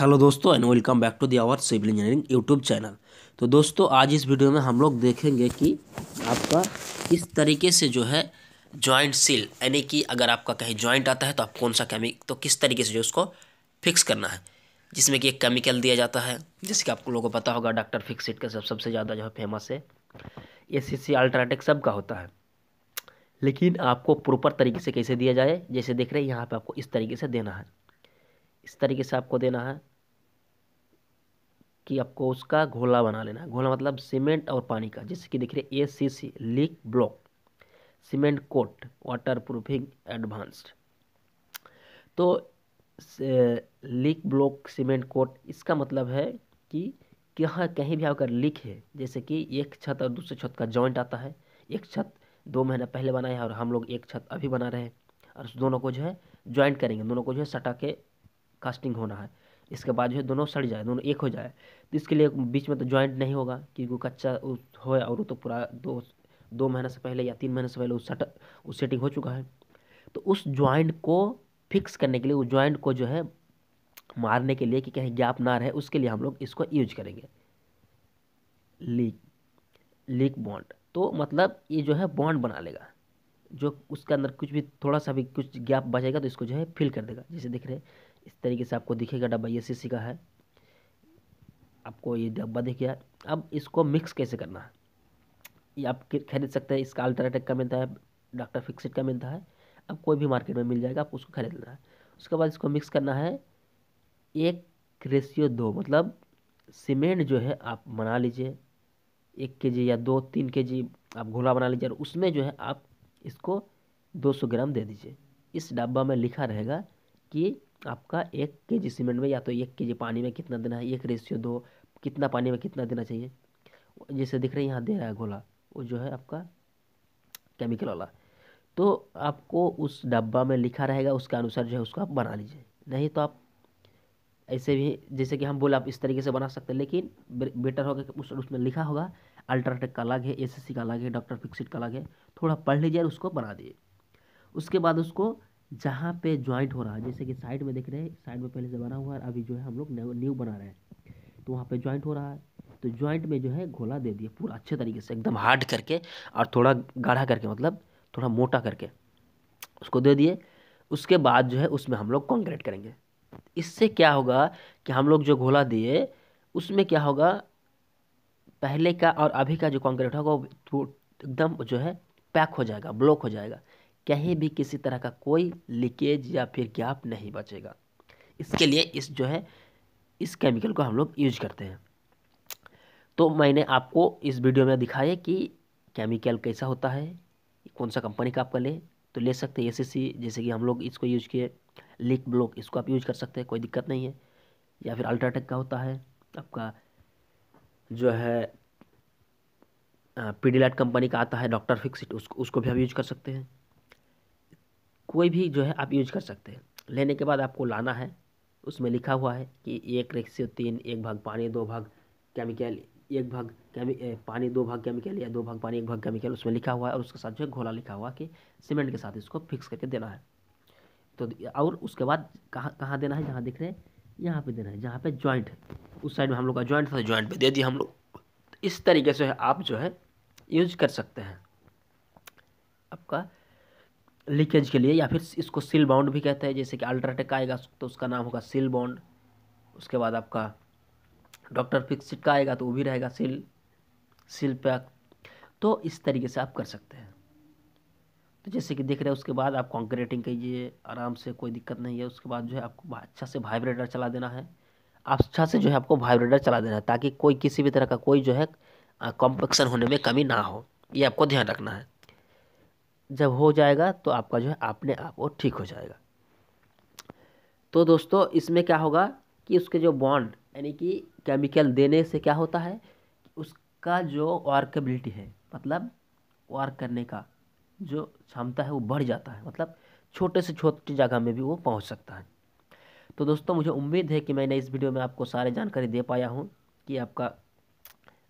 hello दोस्तों and welcome back to the our civil engineering YouTube channel तो दोस्तों आज इस वीडियो में हम लोग देखेंगे कि आपका किस तरीके से जो है जॉइंट सील यानी कि अगर आपका कहीं जॉइंट आता है तो आप कौन सा केमिक तो किस तरीके से जो उसको फिक्स करना है जिसमें कि एक केमिकल दिया जाता है जैसे कि आप लोगों को पता होगा डॉक्टर फिक्सिट का सब सबसे ज़्यादा जो है फेमस है ए सी सी अल्ट्राटेक सब का होता है लेकिन आपको प्रॉपर तरीके से कैसे दिया जाए जैसे देख रहे हैं यहाँ पर आपको इस तरीके से देना है इस तरीके से आपको देना है कि आपको उसका घोला बना लेना है घोला मतलब सीमेंट और पानी का जैसे कि देख रहे A C C leak block cement coat waterproofing advanced तो लीक ब्लॉक सीमेंट कोट इसका मतलब है कि कहाँ कहीं भी अगर लीक है जैसे कि एक छत और दूसरे छत का जॉइंट आता है एक छत दो महीना पहले बनाया है और हम लोग एक छत अभी बना रहे हैं और दोनों को जो है ज्वाइंट करेंगे दोनों को जो है सटा के कास्टिंग होना है इसके बाद जो है दोनों सड़ जाए दोनों एक हो जाए तो इसके लिए बीच में तो ज्वाइंट नहीं होगा क्योंकि कच्चा हो और वो तो पूरा दो दो महीने से पहले या तीन महीने से पहले उस सट उस सेटिंग हो चुका है तो उस ज्वाइंट को फिक्स करने के लिए उस ज्वाइंट को जो है मारने के लिए कि कहीं गैप ना रहे उसके लिए हम लोग इसको यूज करेंगे लीक लीक बॉन्ड तो मतलब ये जो है बॉन्ड बना लेगा जो उसके अंदर कुछ भी थोड़ा सा भी कुछ गैप बचेगा तो इसको जो है फिल कर देगा जैसे देख रहे हैं इस तरीके से आपको दिखेगा डब्बा ये सी का है आपको ये डब्बा दिख गया अब इसको मिक्स कैसे करना है ये आप खरीद सकते हैं इसका अल्ट्राटेक का मिलता है डॉक्टर फिक्सिट का मिलता है अब कोई भी मार्केट में मिल जाएगा आप उसको खरीद लेना है उसके बाद इसको मिक्स करना है एक रेशियो दो मतलब सीमेंट जो है आप बना लीजिए एक के जी या दो तीन के जी आप घोला बना लीजिए और उसमें जो है आप इसको दो सौ ग्राम दे दीजिए इस डब्बा में लिखा रहेगा कि आपका एक के जी सीमेंट में या तो एक के जी पानी में कितना देना है एक रेशियो दो कितना पानी में कितना देना चाहिए जैसे दिख रहे हैं यहाँ दे रहा है गोला वो जो है आपका केमिकल वाला तो आपको उस डब्बा में लिखा रहेगा उसके अनुसार जो है उसको आप बना लीजिए नहीं तो आप ऐसे भी जैसे कि हम बोले आप इस तरीके से बना सकते हैं लेकिन बेटर होगा कि उस उसमें लिखा होगा अल्ट्राटेक का अलग है एस का अलग है डॉक्टर फिक्सिट का अलग है थोड़ा पढ़ लीजिए और उसको बना दिए उसके बाद उसको जहाँ पे ज्वाइंट हो रहा है जैसे कि साइड में देख रहे हैं साइड में पहले से बना हुआ है अभी जो है हम लोग न्यू बना रहे हैं तो वहाँ पे ज्वाइंट हो रहा है तो ज्वाइंट में जो है घोला दे दिए पूरा अच्छे तरीके से एकदम हार्ड करके और थोड़ा गाढ़ा करके मतलब थोड़ा मोटा करके उसको दे दिए उसके बाद जो है उसमें हम लोग कॉन्क्रीट करेंगे इससे क्या होगा कि हम लोग जो घोला दिए उसमें क्या होगा पहले का और अभी का जो कॉन्क्रीट होगा वो एकदम जो है पैक हो जाएगा ब्लॉक हो जाएगा कहीं भी किसी तरह का कोई लीकेज या फिर गैप नहीं बचेगा इसके लिए इस जो है इस केमिकल को हम लोग यूज करते हैं तो मैंने आपको इस वीडियो में दिखाया कि केमिकल कैसा होता है कौन सा कंपनी का आपका ले तो ले सकते हैं एस जैसे कि हम लोग इसको यूज किए लिक ब्लॉक इसको आप यूज कर सकते हैं कोई दिक्कत नहीं है या फिर अल्ट्राटेक का होता है आपका जो है पीडीलाइट कंपनी का आता है डॉक्टर फिक्सिट उसको उसको भी आप यूज कर सकते हैं कोई भी जो है आप यूज कर सकते हैं लेने के बाद आपको लाना है उसमें लिखा हुआ है कि एक रेक्सियो तीन एक भाग पानी दो भाग केमिकल एक भाग केमिक पानी दो भाग केमिकल या दो भाग पानी एक भाग केमिकल उसमें लिखा हुआ है और उसके साथ जो है घोला लिखा हुआ कि सीमेंट के साथ इसको फिक्स करके देना है तो और उसके बाद कहाँ कहाँ देना है जहाँ दिख रहे हैं यहाँ पे देना है जहाँ पे जॉइंट उस साइड में हम लोग का जॉइंट था जॉइंट पे दे दिया हम लोग इस तरीके से आप जो है यूज कर सकते हैं आपका लीकेज के लिए या फिर इसको सील बाउंड भी कहते हैं जैसे कि अल्ट्राटेक आएगा तो उसका नाम होगा सील बाउंड उसके बाद आपका डॉक्टर फिक्सिट का आएगा तो वो भी रहेगा सील सील पैक तो इस तरीके से आप कर सकते हैं तो जैसे कि देख रहे हैं उसके बाद आप कॉन्क्रेटिंग कीजिए आराम से कोई दिक्कत नहीं है उसके बाद जो है आपको अच्छा से वाइब्रेटर चला देना है अच्छा से जो है आपको वाइब्रेटर चला देना है ताकि कोई किसी भी तरह का कोई जो है कॉम्पेक्शन होने में कमी ना हो ये आपको ध्यान रखना है जब हो जाएगा तो आपका जो है अपने आप वो ठीक हो जाएगा तो दोस्तों इसमें क्या होगा कि उसके जो बॉन्ड यानी कि केमिकल देने से क्या होता है उसका जो वर्कबिलिटी है मतलब वर्क करने का जो क्षमता है वो बढ़ जाता है मतलब छोटे से छोटी जगह में भी वो पहुंच सकता है तो दोस्तों मुझे उम्मीद है कि मैंने इस वीडियो में आपको सारे जानकारी दे पाया हूँ कि आपका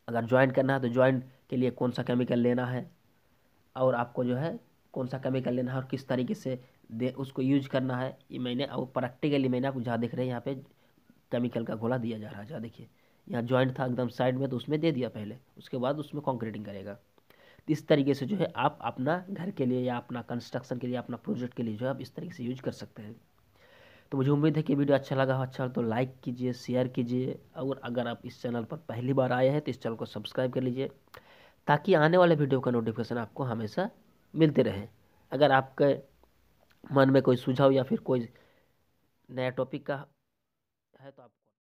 अगर ज्वाइन करना है तो ज्वाइन के लिए कौन सा केमिकल लेना है और आपको जो है कौन सा केमिकल लेना है और किस तरीके से दे उसको यूज करना है ये मैंने अब प्रैक्टिकली मैंने आपको जहाँ देख रहे हैं यहाँ पे केमिकल का घोला दिया जा रहा है जहाँ देखिए यहाँ जॉइंट था एकदम साइड में तो उसमें दे दिया पहले उसके बाद उसमें कॉन्क्रीटिंग करेगा तो इस तरीके से जो है आप अपना घर के लिए या अपना कंस्ट्रक्शन के लिए अपना प्रोजेक्ट के लिए जो है आप इस तरीके से यूज कर सकते हैं तो मुझे उम्मीद है कि वीडियो अच्छा लगा हो अच्छा हो तो लाइक कीजिए शेयर कीजिए और अगर आप इस चैनल पर पहली बार आए हैं तो इस चैनल को सब्सक्राइब कर लीजिए ताकि आने वाले वीडियो का नोटिफिकेशन आपको हमेशा मिलते रहें अगर आपके मन में कोई सुझाव या फिर कोई नया टॉपिक का है तो आप